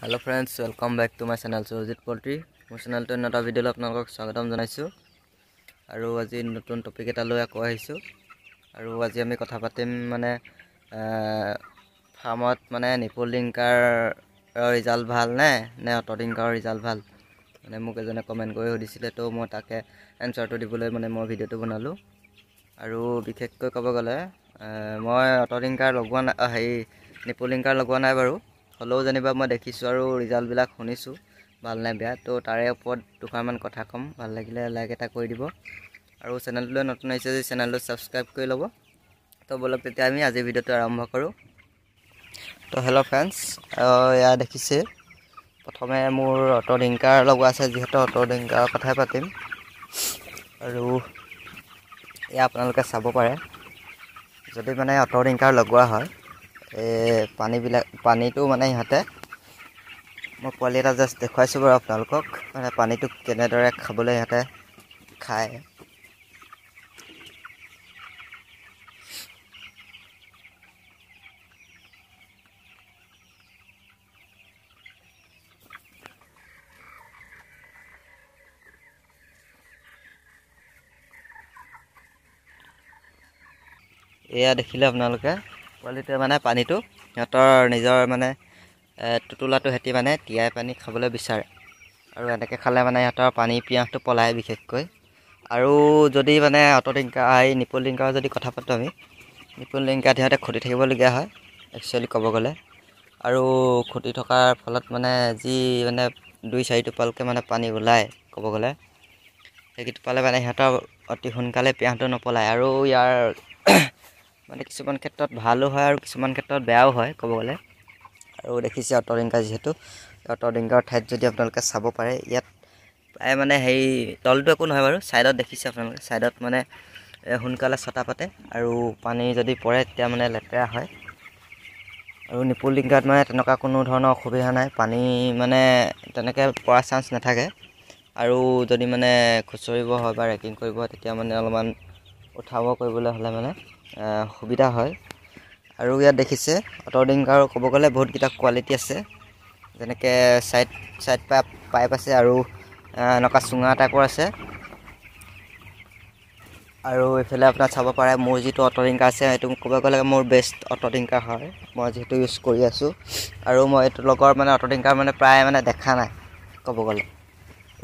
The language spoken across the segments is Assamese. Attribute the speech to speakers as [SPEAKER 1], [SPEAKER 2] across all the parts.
[SPEAKER 1] hello' friends welcome back to my channel Sujit poultry মোৰ চেনেলটো অন্য এটা ভিডিঅ'লৈ আপোনালোকক স্বাগতম জনাইছোঁ আৰু আজি নতুন টপিক এটা লৈ আকৌ আহিছোঁ আৰু আজি আমি কথা পাতিম মানে ফাৰ্মত মানে নিপুল ডিংকাৰৰ ৰিজাল্ট ভাল নে নে অট' ডিংকাৰৰ ৰিজাল্ট ভাল মানে মোক এজনে কমেণ্ট কৰি সুধিছিলে তো মই তাকে এনচাৰটো দিবলৈ মানে মই ভিডিঅ'টো বনালোঁ আৰু বিশেষকৈ ক'ব গ'লে মই অট' ডিংকাৰ লগোৱা নাই হেৰি নিপুল ডিংকাৰ লগোৱা নাই বাৰু হ'লেও যেনিবা মই দেখিছোঁ আৰু ৰিজাল্টবিলাক শুনিছোঁ ভাল নাই বেয়া তো তাৰে ওপৰত দুষাৰমান কথা ক'ম ভাল লাগিলে লাইক এটা কৰি দিব আৰু চেনেলটোলৈ নতুন আহিছে যদি চেনেলটো ছাবস্ক্ৰাইব কৰি ল'ব তো বলক তেতিয়া আমি আজিৰ ভিডিঅ'টো আৰম্ভ কৰোঁ তো হেল্ল' ফ্ৰেণ্ডছ এয়া দেখিছে প্ৰথমে মোৰ অ'টো ডিংকাৰ লগোৱা আছে যিহেতু অ'টো ডিংকাৰৰ কথাই পাতিম আৰু এয়া আপোনালোকে চাব পাৰে যদি মানে অট' ডিংকাৰ লগোৱা হয় পানীবিলাক পানীটো মানে সিহঁতে মই পোৱালি এটা জাষ্ট দেখুৱাইছোঁ বাৰু আপোনালোকক মানে পানীটো কেনেদৰে খাবলৈ সিহঁতে খায় এয়া দেখিলে আপোনালোকে পোৱালিটোৱে মানে পানীটো সিহঁতৰ নিজৰ মানে টুটুলাটো সিহঁতি মানে তিয়াই পানী খাবলৈ বিচাৰে আৰু এনেকৈ খালে মানে সিহঁতৰ পানী পিঁয়াজটো পলায় বিশেষকৈ আৰু যদি মানে অটলিংকা এই নিপুল লিংকাৰ যদি কথা পাতোঁ আমি নিপুল লিংকাত সিহঁতে খুটি থাকিবলগীয়া হয় একচুৱেলি ক'ব গ'লে আৰু খুটি থকাৰ ফলত মানে যি মানে দুই চাৰি চাৰিটোপালকৈ মানে পানী ওলায় ক'ব গ'লে সেইকেইটোপালে মানে সিহঁতৰ অতি সোনকালে পিঁয়াজটো নপলায় আৰু ইয়াৰ মানে কিছুমান ক্ষেত্ৰত ভালো হয় আৰু কিছুমান ক্ষেত্ৰত বেয়াও হয় ক'ব গ'লে আৰু দেখিছে অট'ৰিংকা যিহেতু অট'ৰিংকাৰ ঠাইত যদি আপোনালোকে চাব পাৰে ইয়াত প্ৰায় মানে হেৰি তলটো একো নহয় বাৰু ছাইডত দেখিছে আপোনালোকে ছাইডত মানে সোনকালে ছটা পাতে আৰু পানী যদি পৰে তেতিয়া মানে লেতেৰা হয় আৰু নিপুল ডিংগাত মানে তেনেকুৱা কোনো ধৰণৰ অসুবিধা নাই পানী মানে তেনেকৈ পৰা চান্স নাথাকে আৰু যদি মানে খুচৰিব হয় বা ৰেকিং কৰিব হয় তেতিয়া মানে অলপমান উঠাব কৰিবলৈ হ'লে মানে সুবিধা হয় আৰু ইয়াত দেখিছে অ'টো ডিংকাৰ ক'ব গ'লে বহুতকেইটা কোৱালিটি আছে যেনেকৈ ছাইড ছাইড পাইপ পাইপ আছে আৰু এনেকুৱা চুঙা টাইপৰ আছে আৰু এইফালে আপোনাৰ চাব পাৰে মোৰ যিটো অ'টো ডিংকাৰ আছে সেইটো ক'ব গ'লে মোৰ বেষ্ট অটো ডিংকাৰ হয় মই যিহেতু ইউজ কৰি আছোঁ আৰু মই এইটো লগৰ মানে অটো ডিংকাৰ মানে প্ৰায় মানে দেখা নাই ক'ব গ'লে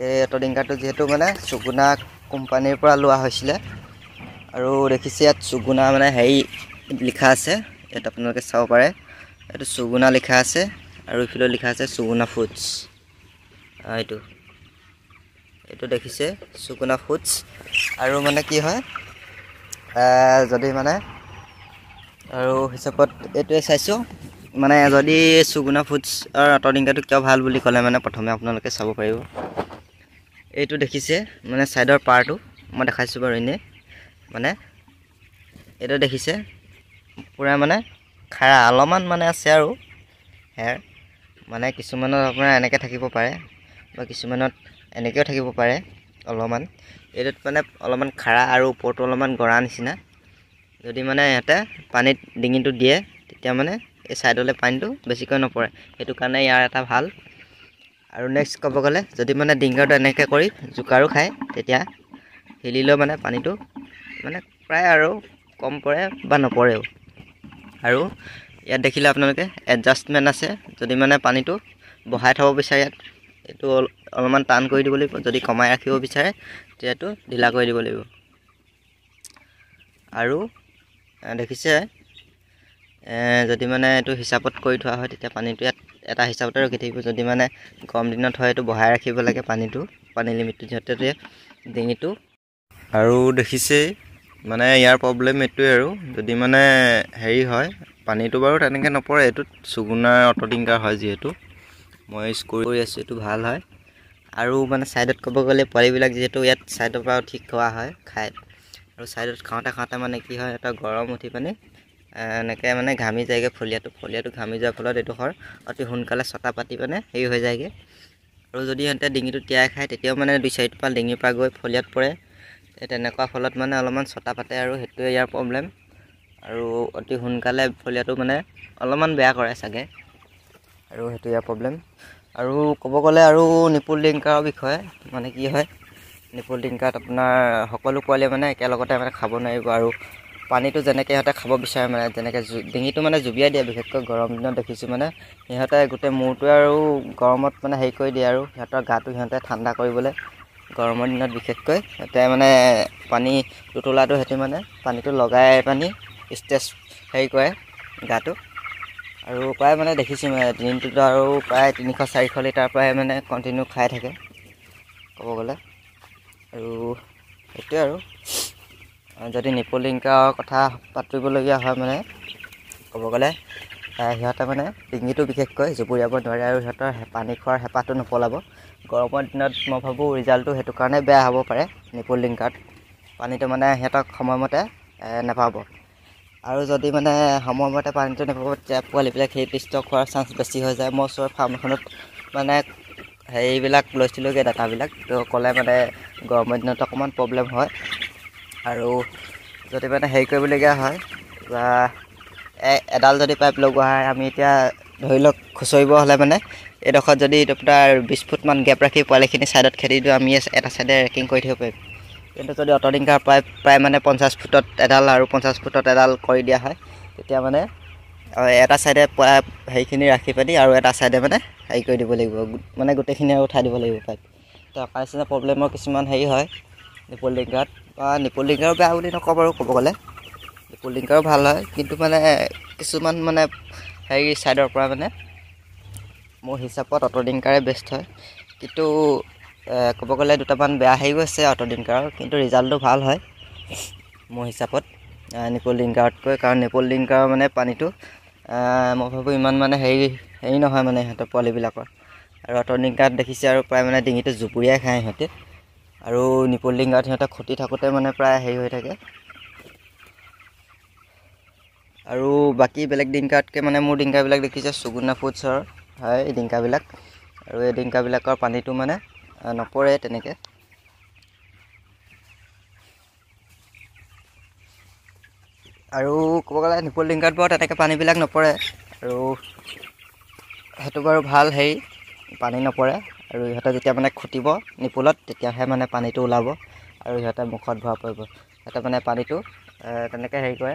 [SPEAKER 1] এই অটো ডিংকাৰটো যিহেতু মানে চুগুনা কোম্পানীৰ পৰা লোৱা হৈছিলে আৰু দেখিছে ইয়াত চুগুণা মানে হেৰি লিখা আছে ইয়াত আপোনালোকে চাব পাৰে এইটো চুগুণা লিখা আছে আৰু ইফালে লিখা আছে চুগুনা ফুডছ এইটো এইটো দেখিছে চুগুনা ফুডছ আৰু মানে কি হয় যদি মানে আৰু হিচাপত এইটোৱে চাইছোঁ মানে যদি চুগুণা ফুডছৰ আঁতৰিংকাটো কিয় ভাল বুলি ক'লে মানে প্ৰথমে আপোনালোকে চাব পাৰিব এইটো দেখিছে মানে ছাইডৰ পাৰটো মই দেখাইছোঁ বাৰু এনেই মানে এইটো দেখিছে পূৰা মানে খাৰা অলপমান মানে আছে আৰু হেয়াৰ মানে কিছুমানত আপোনাৰ এনেকৈ থাকিব পাৰে বা কিছুমানত এনেকৈও থাকিব পাৰে অলপমান এইটোত মানে অলপমান খাৰা আৰু ওপৰটো অলপমান গৰা নিচিনা যদি মানে ইহঁতে পানীত ডিঙিটো দিয়ে তেতিয়া মানে এই ছাইডলৈ পানীটো বেছিকৈ নপৰে সেইটো কাৰণে ইয়াৰ এটা ভাল আৰু নেক্সট ক'ব গ'লে যদি মানে ডিংগাৰটো এনেকৈ কৰি জোকাৰো খায় তেতিয়া হিলিলেও মানে পানীটো মানে প্ৰায় আৰু কম পৰে বা নপৰেও আৰু ইয়াত দেখিলে আপোনালোকে এডজাষ্টমেণ্ট আছে যদি মানে পানীটো বহাই থ'ব বিচাৰে ইয়াত এইটো অলপমান টান কৰি দিব লাগিব যদি কমাই ৰাখিব বিচাৰে তেতিয়াটো ঢিলা কৰি দিব লাগিব আৰু দেখিছে যদি মানে এইটো হিচাপত কৰি থোৱা হয় তেতিয়া পানীটো ইয়াত এটা হিচাপতে ৰখি থাকিব যদি মানে গৰম দিনত হয় এইটো বহাই ৰাখিব লাগে পানীটো পানী লিমিটটো যিহেতু ডিঙিটো আৰু দেখিছেই মানে ইয়াৰ প্ৰব্লেম এইটোৱে আৰু যদি মানে হেৰি হয় পানীটো বাৰু তেনেকৈ নপৰে এইটোত চুগুনাৰ অটটিংকাৰ হয় যিহেতু মই ইউজ কৰি আছোঁ এইটো ভাল হয় আৰু মানে ছাইডত ক'ব গ'লে পোৱালিবিলাক যিহেতু ইয়াত ছাইডৰ পৰা ঠিক খোৱা হয় খাই আৰু ছাইডত খাওঁতে খাওঁতে মানে কি হয় এটা গৰম উঠি পানি এনেকৈ মানে ঘামি যায়গৈ ফলিয়াটো ফলিয়াটো ঘামি যোৱাৰ ফলত এইটো এইডোখৰ অতি সোনকালে ছটা পাতি মানে হেৰি হৈ যায়গৈ আৰু যদি সিহঁতে ডিঙিটো তিয়াই খায় তেতিয়াও মানে দুই চাৰিটোপাল ডিঙিৰ পৰা গৈ ফলিয়াত পৰে এই তেনেকুৱা ফলত মানে অলপমান ছটা পাতে আৰু সেইটোৱে ইয়াৰ প্ৰব্লেম আৰু অতি সোনকালে ফলীয়াটো মানে অলপমান বেয়া কৰে চাগে আৰু সেইটো ইয়াৰ প্ৰব্লেম আৰু ক'ব গ'লে আৰু নিপুল ডিংকাৰৰ বিষয়ে মানে কি হয় নিপুল ডিংকাত আপোনাৰ সকলো পোৱালীয়ে মানে একেলগতে মানে খাব নোৱাৰিব আৰু পানীটো যেনেকৈ সিহঁতে খাব বিচাৰে মানে যেনেকৈ জু ডিঙিটো মানে জুবিয়াই দিয়ে বিশেষকৈ গৰম দিনত দেখিছোঁ মানে সিহঁতে গোটেই মূৰটোৱে আৰু গৰমত মানে হেৰি কৰি দিয়ে আৰু সিহঁতৰ গাটো সিহঁতে ঠাণ্ডা কৰিবলৈ গৰমৰ দিনত বিশেষকৈ সিহঁতে মানে পানী দুতোলাটো সিহঁতি মানে পানীটো লগাই পানী ষ্টেজ হেৰি কৰে গাটো আৰু প্ৰায় মানে দেখিছোঁ দিনটোতো আৰু প্ৰায় তিনিশ চাৰিশ লিটাৰ পৰাই মানে কণ্টিনিউ খাই থাকে ক'ব গ'লে আৰু সেইটোৱে আৰু যদি নিপলিংকাৰ কথা পাতিবলগীয়া হয় মানে ক'ব গ'লে সিহঁতে মানে ডিঙিটো বিশেষকৈ জুবুৰিয়াব নোৱাৰে আৰু সিহঁতৰ পানী খোৱাৰ হেঁপাহটো নপলাব গৰমৰ দিনত মই ভাবোঁ ৰিজাল্টটো সেইটো কাৰণে বেয়া হ'ব পাৰে নিপুল কাৰ্ড পানীটো মানে সিহঁতক সময়মতে নাপাব আৰু যদি মানে সময়মতে পানীটো নাপাব তেতিয়া পোৱালিবিলাক সেই পিষ্ট খোৱাৰ চান্স বেছি হৈ যায় মই ওচৰৰ ফাৰ্ম এখনত মানে হেৰিবিলাক লৈছিলোঁগৈ ডাটাবিলাক ত' ক'লে মানে গৰমৰ দিনত অকণমান প্ৰব্লেম হয় আৰু যদি মানে হেৰি কৰিবলগীয়া হয় বা এডাল যদি পাইপ লগোৱা হয় আমি এতিয়া ধৰি লওক খুচৰিব হ'লে মানে এইডোখৰত যদি আপোনাৰ বিছ ফুটমান গেপ ৰাখি পোৱালিখিনি ছাইডত খেদি দিওঁ আমি এটা ছাইডে ৰেকিং কৰি থাকিব পাৰিম কিন্তু যদি অট'লিংকাৰ পাইপ প্ৰায় মানে পঞ্চাছ ফুটত এডাল আৰু পঞ্চাছ ফুটত এডাল কৰি দিয়া হয় তেতিয়া মানে এটা ছাইডে পোৱা হেৰিখিনি ৰাখি পেলাই আৰু এটা ছাইডে মানে হেৰি কৰি দিব লাগিব মানে গোটেইখিনি আৰু উঠাই দিব লাগিব পাইপ তো কাৰ নিচিনা প্ৰব্লেমৰ কিছুমান হেৰি হয় নিপল ডিংগাত বা নিপল ডিংগাৰ বেয়া বুলি নকওঁ বাৰু ক'ব গ'লে কুলিংকাৰো ভাল হয় কিন্তু মানে কিছুমান মানে হেৰি ছাইডৰ পৰা মানে মোৰ হিচাপত অট' ড্ৰিংকাৰে বেষ্ট হয় কিন্তু ক'ব গ'লে দুটামান বেয়া হেৰিও আছে অট' ড্ৰিংকাৰৰ কিন্তু ৰিজাল্টটো ভাল হয় মোৰ হিচাপত নেপল ড্ৰিংকাৰতকৈ কাৰণ নেপল ডিংকাৰৰ মানে পানীটো মই ভাবোঁ ইমান মানে হেৰি হেৰি নহয় মানে সিহঁতৰ পোৱালিবিলাকৰ আৰু অট' ড্ৰিংকাৰত দেখিছে আৰু প্ৰায় মানে ডিঙিটো জুপুৰিয়াই খায় সিহঁতে আৰু নিপল ড্ৰিংকাৰত সিহঁতে খতি থাকোঁতে মানে প্ৰায় হেৰি হৈ থাকে আৰু বাকী বেলেগ ডিংকাতকৈ মানে মোৰ ডিংকাবিলাক দেখিছে চুগুনা ফুডছৰ হয় এই ডিংকাবিলাক আৰু এই ডিংকাবিলাকৰ পানীটো মানে নপৰে তেনেকৈ আৰু ক'ব গ'লে নিপুল ডিংকাত বাৰু তেনেকৈ পানীবিলাক নপৰে আৰু সেইটো বাৰু ভাল হেৰি পানী নপৰে আৰু ইহঁতে যেতিয়া মানে খুটিব নিপুলত তেতিয়াহে মানে পানীটো ওলাব আৰু ইহঁতে মুখত ভৰাব পাৰিব সিহঁতে মানে পানীটো তেনেকৈ হেৰি কৰে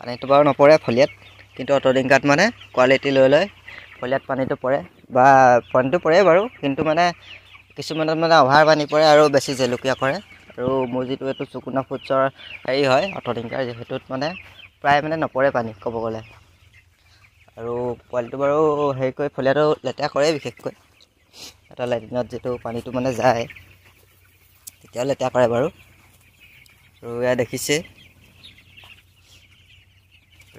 [SPEAKER 1] পানীটো বাৰু নপৰে ফলিয়াত কিন্তু অটডিংকাত মানে কোৱালিটি লৈ লৈ ফলিয়াত পানীটো পৰে বা পানীটো পৰে বাৰু কিন্তু মানে কিছুমানত মানে অভাৰ পানী পৰে আৰু বেছি জেলুকীয়া কৰে আৰু মোৰ যিটো এইটো চুকুনা ফুটছৰ হেৰি হয় অটডিংকাৰ সেইটোত মানে প্ৰায় মানে নপৰে পানী ক'ব গ'লে আৰু পোৱালিটো বাৰু হেৰি কৰি ফলিয়াটো লেতেৰা কৰে বিশেষকৈ এটা লেট্ৰিনত যিটো পানীটো মানে যায় তেতিয়াও লেতেৰা কৰে বাৰু আৰু ইয়াৰ দেখিছেই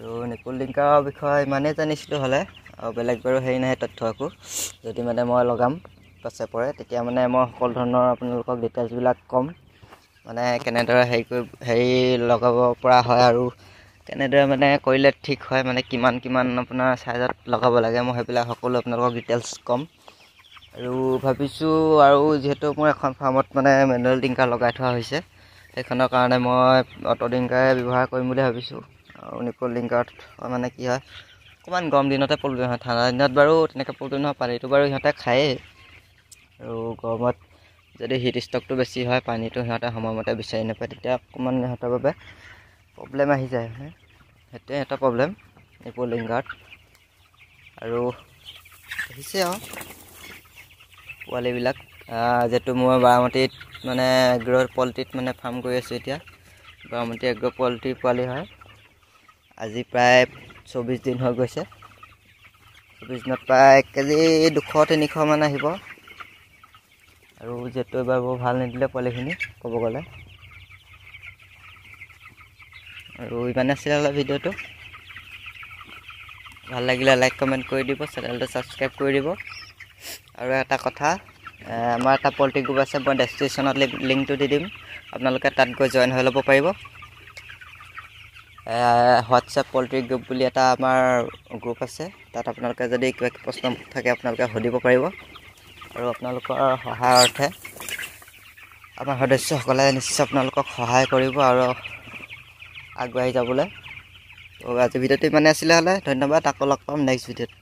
[SPEAKER 1] আৰু নিকুল ডিংকাৰৰ বিষয়ে ইমানেই জানিছিলোঁ হ'লে আৰু বেলেগ বাৰু হেৰি নাই তথ্য একো যদি মানে মই লগাম পাছে পৰে তেতিয়া মানে মই সকলো ধৰণৰ আপোনালোকক ডিটেইলছবিলাক ক'ম মানে কেনেদৰে হেৰি কৰি হেৰি লগাব পৰা হয় আৰু কেনেদৰে মানে কৰিলে ঠিক হয় মানে কিমান কিমান আপোনাৰ চাইজত লগাব লাগে মই সেইবিলাক সকলো আপোনালোকক ডিটেইলছ ক'ম আৰু ভাবিছোঁ আৰু যিহেতু মোৰ এখন ফাৰ্মত মানে মেনুৱেল ডিংকাৰ লগাই থোৱা হৈছে সেইখনৰ কাৰণে মই অট' ডিংকাৰে ব্যৱহাৰ কৰিম বুলি ভাবিছোঁ নিপল লিংকত মানে কি হয় অকণমান গৰম দিনতে পলুটো হয় ঠাণ্ডা দিনত বাৰু তেনেকৈ পলুটো নহয় পানীটো বাৰু সিহঁতে খায়েই আৰু গৰমত যদি হিট ষ্টকটো বেছি হয় পানীটো সিহঁতে সময়মতে বিচাৰি নাপায় তেতিয়া অকণমান সিহঁতৰ বাবে প্ৰব্লেম আহি যায় সেইটোৱে এটা প্ৰব্লেম নিপল লিংকত আৰু আহিছে আৰু পোৱালিবিলাক যিহেতু মই বাৰামতীত মানে এগ্ৰ' পলিট্ৰিত মানে ফাৰ্ম কৰি আছোঁ এতিয়া বাৰামতী এগ্ৰ' পলিট্ৰি পোৱালি হয় আজি প্ৰায় চৌব্বিছ দিন হৈ গৈছে চৌব্বিছ দিনত প্ৰায় এক কেজি দুশ তিনিশমান আহিব আৰু জেটো এইবাৰ বৰ ভাল নিদিলে পোৱালিখিনি ক'ব গ'লে আৰু ইমানে আছিলে হ'লে ভিডিঅ'টো ভাল লাগিলে লাইক কমেণ্ট কৰি দিব চেনেলটো ছাবস্ক্ৰাইব কৰি দিব আৰু এটা কথা আমাৰ এটা পলিটিক গ্ৰুপ আছে মই ডেছক্ৰিপশ্যনত লিংকটো দি দিম আপোনালোকে তাত গৈ জইন হৈ ল'ব পাৰিব হোৱাটছএপ পলিটিক গ্ৰুপ বুলি এটা আমাৰ গ্ৰুপ আছে তাত আপোনালোকে যদি কিবা প্ৰশ্ন থাকে আপোনালোকে সুধিব পাৰিব আৰু আপোনালোকৰ সহায় অৰ্থে আমাৰ সদস্যসকলে নিশ্চয় আপোনালোকক সহায় কৰিব আৰু আগবাঢ়ি যাবলৈ আজি ভিডিঅ'টো ইমানে আছিলে হ'লে ধন্যবাদ আকৌ লগ পাম নেক্সট ভিডিঅ'ত